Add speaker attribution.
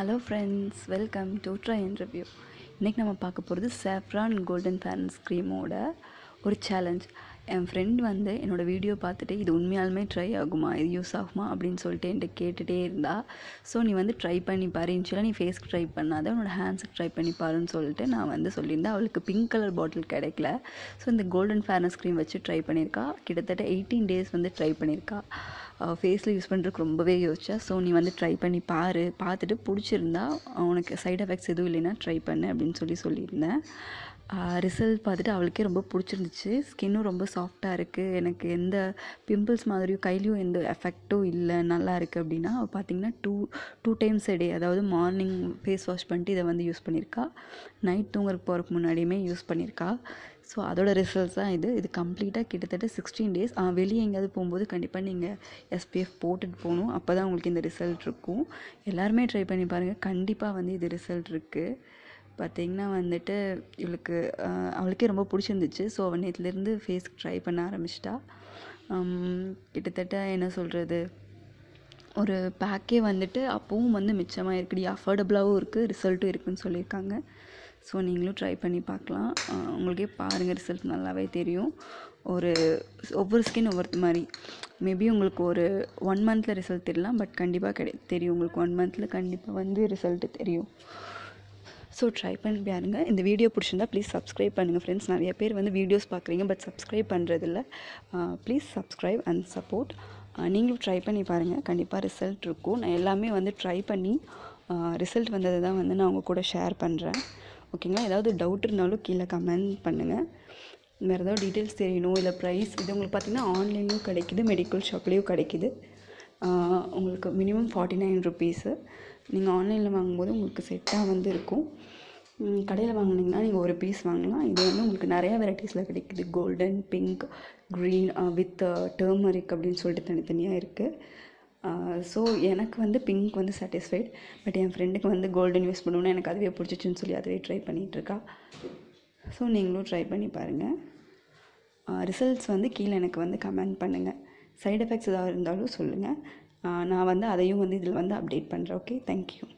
Speaker 1: hello friends welcome to try interview இன்றைக்கி நம்ம பார்க்க போகிறது சேஃப்ரான் கோல்டன் ஃபேரன்ஸ் க்ரீமோட ஒரு சேலஞ்ச் என் ஃப்ரெண்ட் வந்து என்னோடய வீடியோ பார்த்துட்டு இது உண்மையாலுமே ட்ரை ஆகுமா இது யூஸ் ஆகுமா அப்படின்னு சொல்லிட்டு என்கிட்ட கேட்டுகிட்டே இருந்தா ஸோ நீ வந்து ட்ரை பண்ணி பாரு இன்ஷியலாக நீ ஃபேஸ்க்கு ட்ரை பண்ணாத உன்னோட ஹேண்ட்ஸுக்கு ட்ரை பண்ணி பாருன்னு சொல்லிட்டு நான் வந்து சொல்லியிருந்தேன் அவளுக்கு பிங்க் கலர் பாட்டில் கிடைக்கல ஸோ இந்த கோல்டன் ஃபேர்னஸ் க்ரீம் வச்சு ட்ரை பண்ணியிருக்கா கிட்டத்தட்ட எயிட்டீன் டேஸ் வந்து ட்ரை பண்ணியிருக்கா ஃபேஸில் யூஸ் பண்ணுறதுக்கு ரொம்பவே யோசிச்சா ஸோ நீ வந்து ட்ரை பண்ணி பாரு பார்த்துட்டு பிடிச்சிருந்தா உனக்கு சைட் எஃபெக்ட்ஸ் எதுவும் இல்லைன்னா ட்ரை பண்ணு அப்படின்னு சொல்லி சொல்லியிருந்தேன் ரிசல்ட் பார்த்துட்டு அவளுக்கே ரொம்ப பிடிச்சிருந்துச்சு ஸ்கின்னும் ரொம்ப சாஃப்டாக இருக்குது எனக்கு எந்த பிம்பிள்ஸ் மாதிரியும் கையிலையும் எந்த எஃபெக்ட்டும் இல்லை நல்லா இருக்குது அப்படின்னா அவள் பார்த்திங்கன்னா டூ டூ டைம்ஸ் டே அதாவது மார்னிங் ஃபேஸ் வாஷ் பண்ணிட்டு இதை வந்து யூஸ் பண்ணியிருக்கா நைட் தூங்குறதுக்கு போகிறதுக்கு முன்னாடியுமே யூஸ் பண்ணியிருக்கா ஸோ அதோட ரிசல்ட்ஸ் தான் இது இது கம்ப்ளீட்டாக கிட்டத்தட்ட சிக்ஸ்டீன் டேஸ் வெளியே எங்கேயாவது போகும்போது கண்டிப்பாக நீங்கள் எஸ்பிஎஃப் போட்டுட்டு போகணும் அப்போ தான் உங்களுக்கு இந்த ரிசல்ட் இருக்கும் எல்லாருமே ட்ரை பண்ணி பாருங்கள் கண்டிப்பாக வந்து இது ரிசல்ட் இருக்குது பார்த்திங்கன்னா வந்துட்டு இவளுக்கு அவளுக்கே ரொம்ப பிடிச்சிருந்துச்சு ஸோ அவள் நேற்றுலேருந்து ஃபேஸ்க்கு ட்ரை பண்ண ஆரம்பிச்சிட்டா கிட்டத்தட்ட என்ன சொல்கிறது ஒரு பேக்கே வந்துட்டு அப்பவும் வந்து மிச்சமாக இருக்குடி அஃபோர்டபுளாகவும் இருக்குது ரிசல்ட்டும் இருக்குதுன்னு சொல்லியிருக்காங்க ஸோ நீங்களும் ட்ரை பண்ணி பார்க்கலாம் உங்களுக்கே பாருங்கள் ரிசல்ட் நல்லாவே தெரியும் ஒரு ஒவ்வொரு ஸ்கின் ஒவ்வொருத்த மாதிரி மேபி உங்களுக்கு ஒரு ஒன் மந்தில் ரிசல்ட் தெரியலாம் பட் கண்டிப்பாக கிடை தெரியும் உங்களுக்கு ஒன் மந்தில் கண்டிப்பாக வந்து ரிசல்ட்டு தெரியும் ஸோ ட்ரை பண்ணி பாருங்கள் இந்த வீடியோ பிடிச்சிருந்தா ப்ளீஸ் சப்ஸ்கிரைப் பண்ணுங்கள் ஃப்ரெண்ட்ஸ் நிறைய பேர் வந்து வீடியோஸ் பார்க்குறீங்க பட் சப்ஸ்கிரைப் பண்ணுறதில்ல ப்ளீஸ் சப்ஸ்கிரைப் அண்ட் சப்போர்ட் நீங்களும் ட்ரை பண்ணி பாருங்கள் கண்டிப்பாக ரிசல்ட் இருக்கும் நான் எல்லாமே வந்து ட்ரை பண்ணி ரிசல்ட் வந்தது தான் வந்து நான் உங்கள் கூட ஷேர் பண்ணுறேன் ஓகேங்களா ஏதாவது டவுட் இருந்தாலும் கீழே கமெண்ட் பண்ணுங்கள் வேறு ஏதாவது டீட்டெயில்ஸ் தெரியணும் இல்லை ப்ரைஸ் இது உங்களுக்கு பார்த்திங்கன்னா ஆன்லைன்லையும் கிடைக்கிது மெடிக்கல் ஷாப்லேயும் கிடைக்கிது உங்களுக்கு மினிமம் ஃபார்ட்டி நைன் ருபீஸு நீங்கள் ஆன்லைனில் வாங்கும்போது உங்களுக்கு செட்டாக வந்து இருக்கும் கடையில் வாங்கினீங்கன்னா நீங்கள் ஒரு பீஸ் வாங்கலாம் இது வந்து உங்களுக்கு நிறையா வெரைட்டிஸில் கிடைக்கிது golden pink green with turmeric அப்படின்னு சொல்லிட்டு தனித்தனியாக இருக்குது ஸோ எனக்கு வந்து பிங்க் வந்து சாட்டிஸ்ஃபைட் பட் என் ஃப்ரெண்டுக்கு வந்து கோல்டன் யூஸ் பண்ணணும்னு எனக்கு அதுவே பிடிச்சிச்சின்னு சொல்லி அதுவே ட்ரை பண்ணிகிட்ருக்கா ஸோ நீங்களும் ட்ரை பண்ணி பாருங்கள் ரிசல்ட்ஸ் வந்து கீழே எனக்கு வந்து கமெண்ட் பண்ணுங்கள் சைடு எஃபெக்ட்ஸ் ஏதாவது இருந்தாலும் சொல்லுங்கள் நான் வந்து அதையும் வந்து இதில் வந்து அப்டேட் பண்ணுறேன் ஓகே தேங்க்யூ